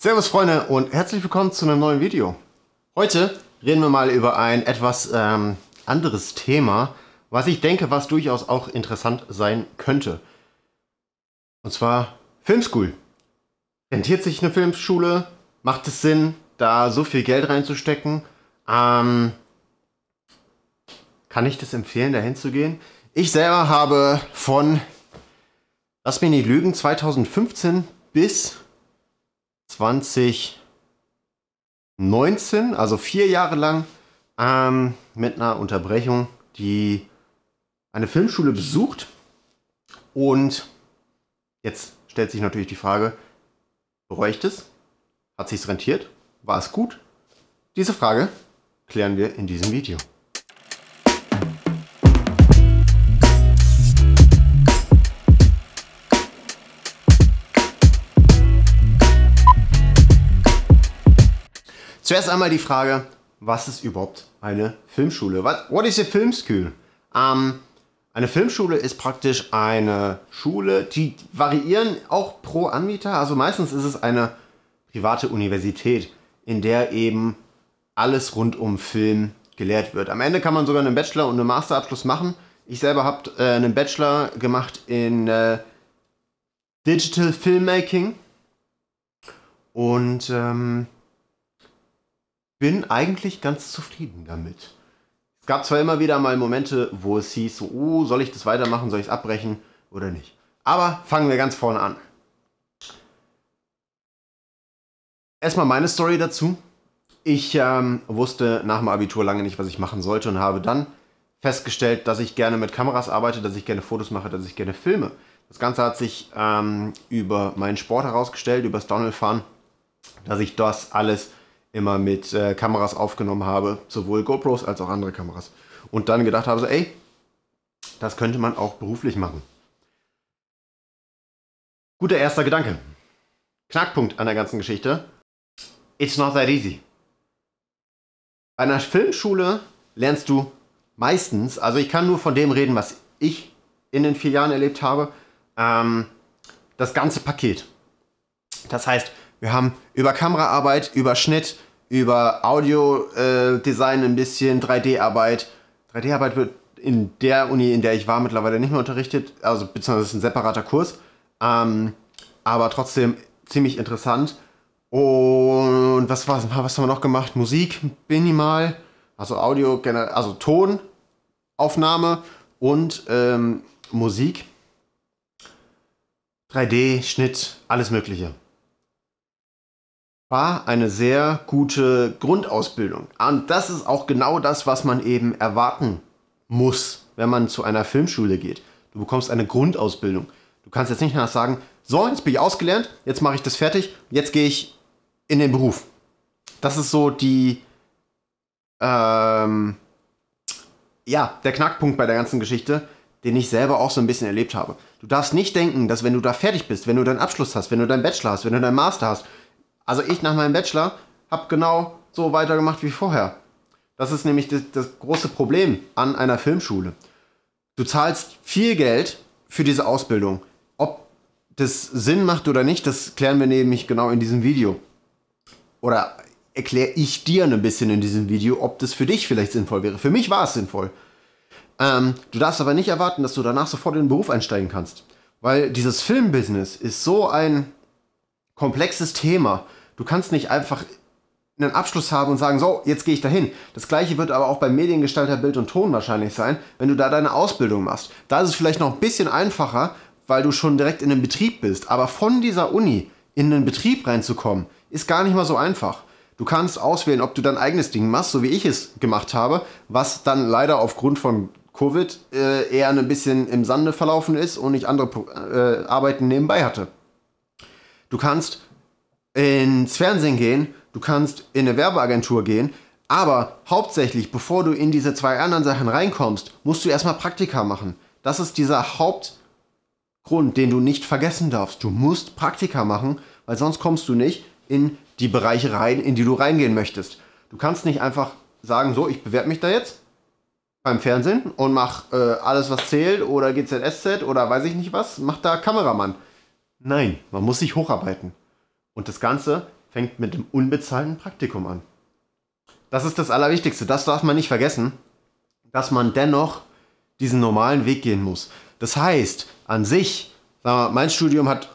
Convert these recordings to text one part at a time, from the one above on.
Servus Freunde und herzlich willkommen zu einem neuen Video. Heute reden wir mal über ein etwas ähm, anderes Thema, was ich denke, was durchaus auch interessant sein könnte. Und zwar Filmschool. Rentiert sich eine Filmschule? Macht es Sinn, da so viel Geld reinzustecken? Ähm, kann ich das empfehlen, da hinzugehen? Ich selber habe von, lass mich nicht lügen, 2015 bis 2019, also vier Jahre lang, ähm, mit einer Unterbrechung, die eine Filmschule besucht. Und jetzt stellt sich natürlich die Frage, bereue ich das? Hat sich's rentiert? War es gut? Diese Frage klären wir in diesem Video. Zuerst einmal die Frage, was ist überhaupt eine Filmschule? What, what is a film school? Ähm, eine Filmschule ist praktisch eine Schule, die variieren auch pro Anbieter. Also meistens ist es eine private Universität, in der eben alles rund um Film gelehrt wird. Am Ende kann man sogar einen Bachelor und einen Masterabschluss machen. Ich selber habe äh, einen Bachelor gemacht in äh, Digital Filmmaking und ähm, bin eigentlich ganz zufrieden damit. Es gab zwar immer wieder mal Momente, wo es hieß, so, oh, soll ich das weitermachen, soll ich es abbrechen oder nicht. Aber fangen wir ganz vorne an. Erstmal meine Story dazu. Ich ähm, wusste nach dem Abitur lange nicht, was ich machen sollte und habe dann festgestellt, dass ich gerne mit Kameras arbeite, dass ich gerne Fotos mache, dass ich gerne filme. Das Ganze hat sich ähm, über meinen Sport herausgestellt, über das downhill dass ich das alles immer mit äh, Kameras aufgenommen habe, sowohl GoPros als auch andere Kameras. Und dann gedacht habe, so, ey, das könnte man auch beruflich machen. Guter erster Gedanke. Knackpunkt an der ganzen Geschichte. It's not that easy. Bei einer Filmschule lernst du meistens, also ich kann nur von dem reden, was ich in den vier Jahren erlebt habe, ähm, das ganze Paket. Das heißt, wir haben über Kameraarbeit, über Schnitt, über Audio-Design äh, ein bisschen, 3D-Arbeit. 3D-Arbeit wird in der Uni, in der ich war, mittlerweile nicht mehr unterrichtet, also beziehungsweise ist ein separater Kurs, ähm, aber trotzdem ziemlich interessant. Und was, war, was haben wir noch gemacht? Musik, minimal, also Audio, also Tonaufnahme und ähm, Musik, 3D, Schnitt, alles Mögliche war eine sehr gute Grundausbildung. Und das ist auch genau das, was man eben erwarten muss, wenn man zu einer Filmschule geht. Du bekommst eine Grundausbildung. Du kannst jetzt nicht nach sagen, so, jetzt bin ich ausgelernt, jetzt mache ich das fertig, jetzt gehe ich in den Beruf. Das ist so die, ähm, ja, der Knackpunkt bei der ganzen Geschichte, den ich selber auch so ein bisschen erlebt habe. Du darfst nicht denken, dass wenn du da fertig bist, wenn du deinen Abschluss hast, wenn du deinen Bachelor hast, wenn du deinen Master hast, also ich nach meinem Bachelor habe genau so weitergemacht wie vorher. Das ist nämlich das, das große Problem an einer Filmschule. Du zahlst viel Geld für diese Ausbildung. Ob das Sinn macht oder nicht, das klären wir nämlich genau in diesem Video. Oder erkläre ich dir ein bisschen in diesem Video, ob das für dich vielleicht sinnvoll wäre. Für mich war es sinnvoll. Ähm, du darfst aber nicht erwarten, dass du danach sofort in den Beruf einsteigen kannst. Weil dieses Filmbusiness ist so ein komplexes Thema. Du kannst nicht einfach einen Abschluss haben und sagen, so, jetzt gehe ich dahin. Das gleiche wird aber auch beim Mediengestalter Bild und Ton wahrscheinlich sein, wenn du da deine Ausbildung machst. Da ist es vielleicht noch ein bisschen einfacher, weil du schon direkt in den Betrieb bist. Aber von dieser Uni in den Betrieb reinzukommen, ist gar nicht mal so einfach. Du kannst auswählen, ob du dein eigenes Ding machst, so wie ich es gemacht habe, was dann leider aufgrund von Covid äh, eher ein bisschen im Sande verlaufen ist und ich andere äh, Arbeiten nebenbei hatte. Du kannst ins Fernsehen gehen, du kannst in eine Werbeagentur gehen, aber hauptsächlich, bevor du in diese zwei anderen Sachen reinkommst, musst du erstmal Praktika machen. Das ist dieser Hauptgrund, den du nicht vergessen darfst. Du musst Praktika machen, weil sonst kommst du nicht in die Bereiche rein, in die du reingehen möchtest. Du kannst nicht einfach sagen, so, ich bewerbe mich da jetzt beim Fernsehen und mach äh, alles, was zählt oder GZSZ oder weiß ich nicht was, mach da Kameramann. Nein, man muss sich hocharbeiten. Und das Ganze fängt mit dem unbezahlten Praktikum an. Das ist das Allerwichtigste. Das darf man nicht vergessen, dass man dennoch diesen normalen Weg gehen muss. Das heißt, an sich, mal, mein Studium hat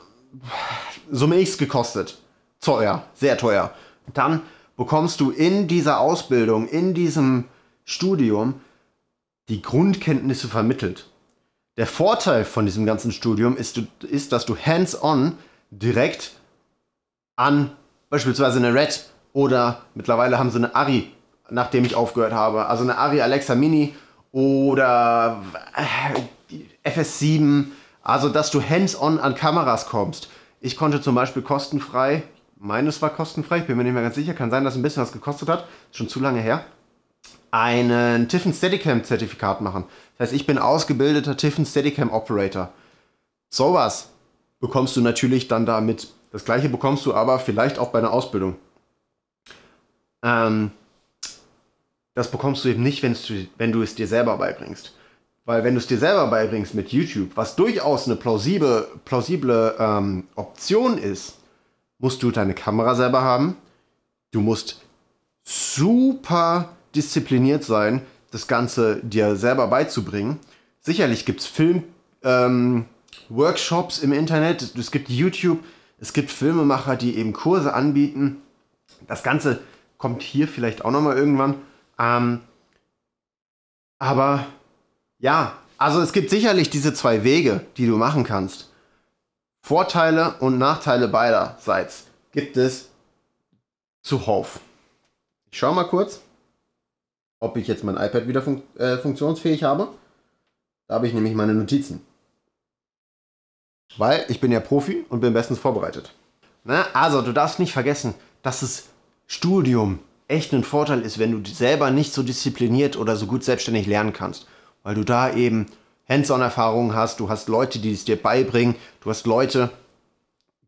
Summe X gekostet. Teuer, sehr teuer. Dann bekommst du in dieser Ausbildung, in diesem Studium die Grundkenntnisse vermittelt. Der Vorteil von diesem ganzen Studium ist, ist dass du hands-on direkt an beispielsweise eine Red oder mittlerweile haben sie eine Ari, nachdem ich aufgehört habe. Also eine Ari Alexa Mini oder äh, FS7. Also, dass du hands-on an Kameras kommst. Ich konnte zum Beispiel kostenfrei, meines war kostenfrei, ich bin mir nicht mehr ganz sicher, kann sein, dass ein bisschen was gekostet hat, schon zu lange her, einen Tiffin Steadicam Zertifikat machen. Das heißt, ich bin ausgebildeter Tiffin Steadicam Operator. Sowas bekommst du natürlich dann damit das gleiche bekommst du aber vielleicht auch bei einer Ausbildung. Ähm, das bekommst du eben nicht, wenn du, wenn du es dir selber beibringst. Weil wenn du es dir selber beibringst mit YouTube, was durchaus eine plausible, plausible ähm, Option ist, musst du deine Kamera selber haben. Du musst super diszipliniert sein, das Ganze dir selber beizubringen. Sicherlich gibt es Film-Workshops ähm, im Internet, es gibt YouTube, es gibt Filmemacher, die eben Kurse anbieten. Das Ganze kommt hier vielleicht auch nochmal irgendwann. Ähm, aber ja, also es gibt sicherlich diese zwei Wege, die du machen kannst. Vorteile und Nachteile beiderseits gibt es zuhauf. Ich schaue mal kurz, ob ich jetzt mein iPad wieder fun äh, funktionsfähig habe. Da habe ich nämlich meine Notizen. Weil ich bin ja Profi und bin bestens vorbereitet. Na, ne? also, du darfst nicht vergessen, dass das Studium echt ein Vorteil ist, wenn du selber nicht so diszipliniert oder so gut selbstständig lernen kannst. Weil du da eben Hands-on-Erfahrungen hast, du hast Leute, die es dir beibringen, du hast Leute,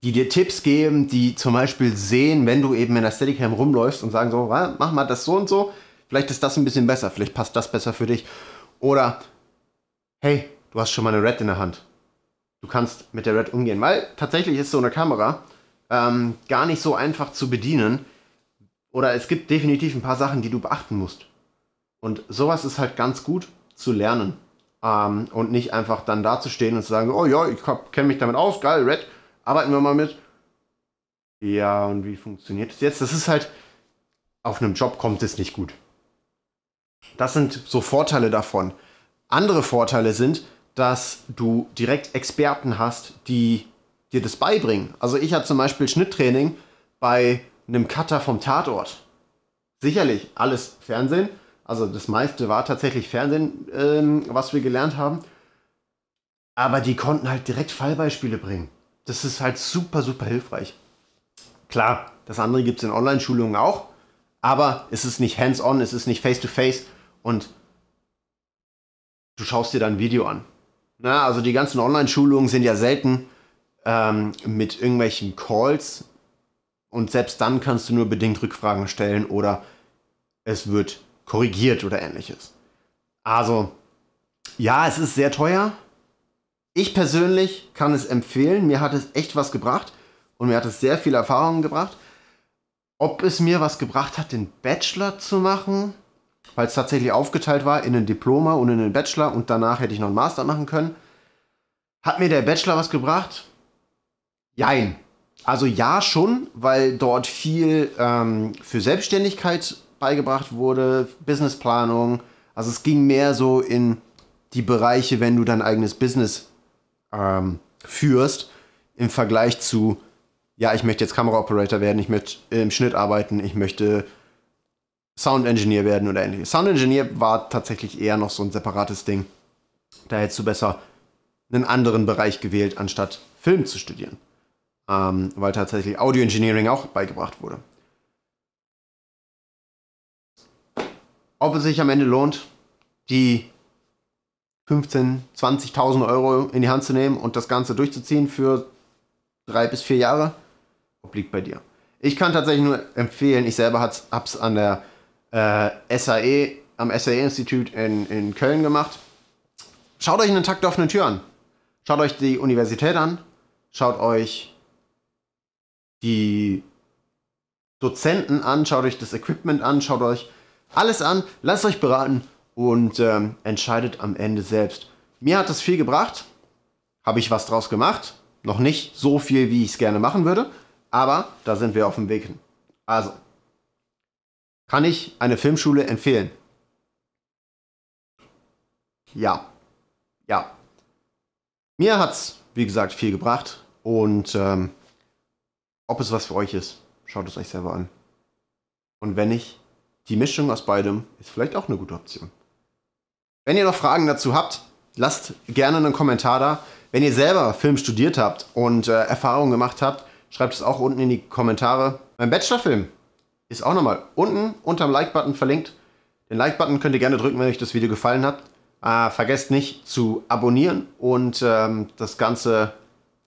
die dir Tipps geben, die zum Beispiel sehen, wenn du eben in der Steadicam rumläufst und sagen so, mach mal das so und so, vielleicht ist das ein bisschen besser, vielleicht passt das besser für dich. Oder, hey, du hast schon mal eine Red in der Hand du kannst mit der Red umgehen. Weil tatsächlich ist so eine Kamera ähm, gar nicht so einfach zu bedienen. Oder es gibt definitiv ein paar Sachen, die du beachten musst. Und sowas ist halt ganz gut zu lernen. Ähm, und nicht einfach dann dazustehen und zu sagen, oh ja, ich kenne mich damit aus, geil, Red, arbeiten wir mal mit. Ja, und wie funktioniert es jetzt? Das ist halt, auf einem Job kommt es nicht gut. Das sind so Vorteile davon. Andere Vorteile sind, dass du direkt Experten hast, die dir das beibringen. Also ich hatte zum Beispiel Schnitttraining bei einem Cutter vom Tatort. Sicherlich alles Fernsehen. Also das meiste war tatsächlich Fernsehen, ähm, was wir gelernt haben. Aber die konnten halt direkt Fallbeispiele bringen. Das ist halt super, super hilfreich. Klar, das andere gibt es in Online-Schulungen auch. Aber es ist nicht hands-on, es ist nicht face-to-face. -face und du schaust dir dann ein Video an. Na, ne, also die ganzen Online-Schulungen sind ja selten ähm, mit irgendwelchen Calls und selbst dann kannst du nur bedingt Rückfragen stellen oder es wird korrigiert oder ähnliches. Also, ja, es ist sehr teuer. Ich persönlich kann es empfehlen. Mir hat es echt was gebracht und mir hat es sehr viel Erfahrung gebracht. Ob es mir was gebracht hat, den Bachelor zu machen, weil es tatsächlich aufgeteilt war in ein Diploma und in einen Bachelor und danach hätte ich noch einen Master machen können. Hat mir der Bachelor was gebracht? Jein. Also ja schon, weil dort viel ähm, für Selbstständigkeit beigebracht wurde, Businessplanung. Also es ging mehr so in die Bereiche, wenn du dein eigenes Business ähm, führst, im Vergleich zu, ja, ich möchte jetzt Kameraoperator werden, ich möchte im Schnitt arbeiten, ich möchte Sound Engineer werden oder ähnliches. Sound Engineer war tatsächlich eher noch so ein separates Ding. Da hättest du besser einen anderen Bereich gewählt, anstatt Film zu studieren. Ähm, weil tatsächlich Audio Engineering auch beigebracht wurde. Ob es sich am Ende lohnt, die 15.000, 20.000 Euro in die Hand zu nehmen und das Ganze durchzuziehen für drei bis vier Jahre, obliegt bei dir. Ich kann tatsächlich nur empfehlen, ich selber habe es an der äh, SAE, am SAE-Institut in, in Köln gemacht. Schaut euch einen Takt der offenen Tür an. Schaut euch die Universität an. Schaut euch die Dozenten an. Schaut euch das Equipment an. Schaut euch alles an. Lasst euch beraten und ähm, entscheidet am Ende selbst. Mir hat das viel gebracht. Habe ich was draus gemacht? Noch nicht so viel, wie ich es gerne machen würde, aber da sind wir auf dem Weg hin. Also, kann ich eine Filmschule empfehlen? Ja. Ja. Mir hat es, wie gesagt, viel gebracht. Und ähm, ob es was für euch ist, schaut es euch selber an. Und wenn nicht, die Mischung aus beidem ist vielleicht auch eine gute Option. Wenn ihr noch Fragen dazu habt, lasst gerne einen Kommentar da. Wenn ihr selber Film studiert habt und äh, Erfahrungen gemacht habt, schreibt es auch unten in die Kommentare. Mein Bachelorfilm ist auch nochmal unten unterm Like-Button verlinkt. Den Like-Button könnt ihr gerne drücken, wenn euch das Video gefallen hat. Äh, vergesst nicht zu abonnieren und ähm, das Ganze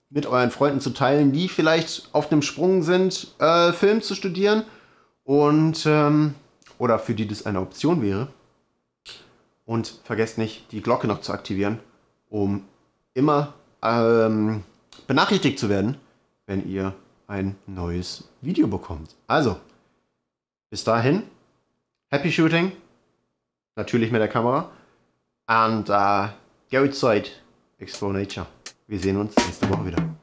mit euren Freunden zu teilen, die vielleicht auf dem Sprung sind, äh, Film zu studieren und ähm, oder für die das eine Option wäre. Und vergesst nicht, die Glocke noch zu aktivieren, um immer ähm, benachrichtigt zu werden, wenn ihr ein neues Video bekommt. Also, bis dahin, happy shooting. Natürlich mit der Kamera. And uh, go outside, explore nature. Wir sehen uns nächste Woche wieder.